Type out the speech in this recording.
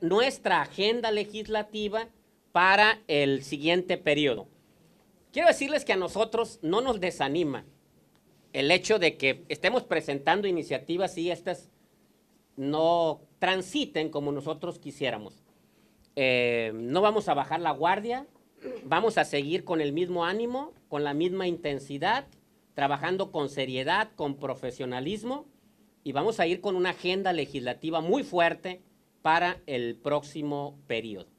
nuestra agenda legislativa para el siguiente periodo. Quiero decirles que a nosotros no nos desanima el hecho de que estemos presentando iniciativas y estas no transiten como nosotros quisiéramos. Eh, no vamos a bajar la guardia, vamos a seguir con el mismo ánimo, con la misma intensidad, trabajando con seriedad, con profesionalismo y vamos a ir con una agenda legislativa muy fuerte, para el próximo periodo.